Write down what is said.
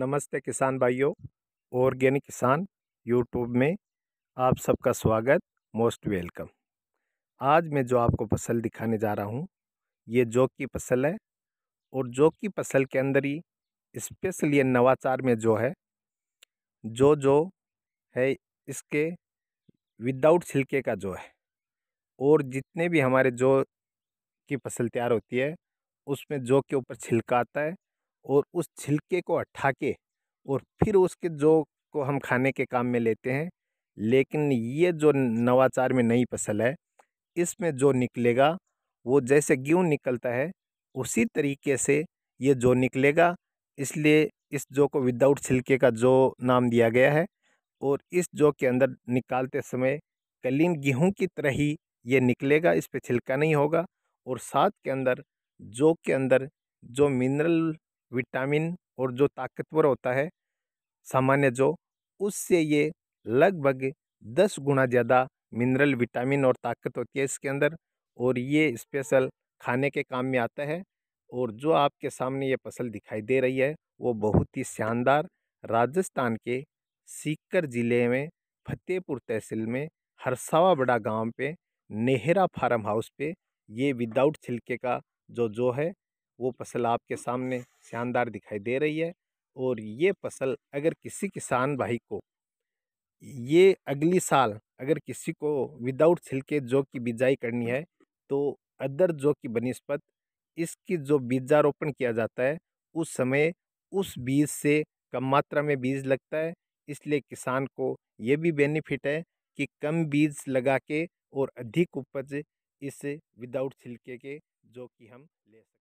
नमस्ते किसान भाइयों ऑर्गेनिक किसान यूट्यूब में आप सबका स्वागत मोस्ट वेलकम आज मैं जो आपको फसल दिखाने जा रहा हूँ ये जौ की फसल है और जौ की फसल के अंदर ही स्पेशली ये नवाचार में जो है जो जो है इसके विदाउट छिलके का जो है और जितने भी हमारे जौ की फसल तैयार होती है उसमें जौ के ऊपर छिलका आता है और उस छिलके को हटा के और फिर उसके जौ को हम खाने के काम में लेते हैं लेकिन ये जो नवाचार में नई फसल है इसमें जो निकलेगा वो जैसे गेहूँ निकलता है उसी तरीके से ये जौ निकलेगा इसलिए इस जौ को विदाउट छिलके का जो नाम दिया गया है और इस जौ के अंदर निकालते समय कलीन गेहूँ की तरह ही ये निकलेगा इस पर छिलका नहीं होगा और साथ के अंदर जौ के अंदर जो मिनरल विटामिन और जो ताकतवर होता है सामान्य जो उससे ये लगभग दस गुना ज़्यादा मिनरल विटामिन और ताकत होती है इसके अंदर और ये स्पेशल खाने के काम में आता है और जो आपके सामने ये फसल दिखाई दे रही है वो बहुत ही शानदार राजस्थान के सीकर ज़िले में फतेहपुर तहसील में हरसावा बड़ा गांव पे नेहरा फार्म हाउस पे ये विदाउट छिलके का जो जो है वो फसल आपके सामने शानदार दिखाई दे रही है और ये फसल अगर किसी किसान भाई को ये अगली साल अगर किसी को विदाउट छिलके जो की बिजाई करनी है तो अदर जो की बनस्पत इसकी जो बीजारोपण किया जाता है उस समय उस बीज से कम मात्रा में बीज लगता है इसलिए किसान को ये भी बेनिफिट है कि कम बीज लगा के और अधिक उपज इस विदाउट छिलके के जो कि हम ले सकते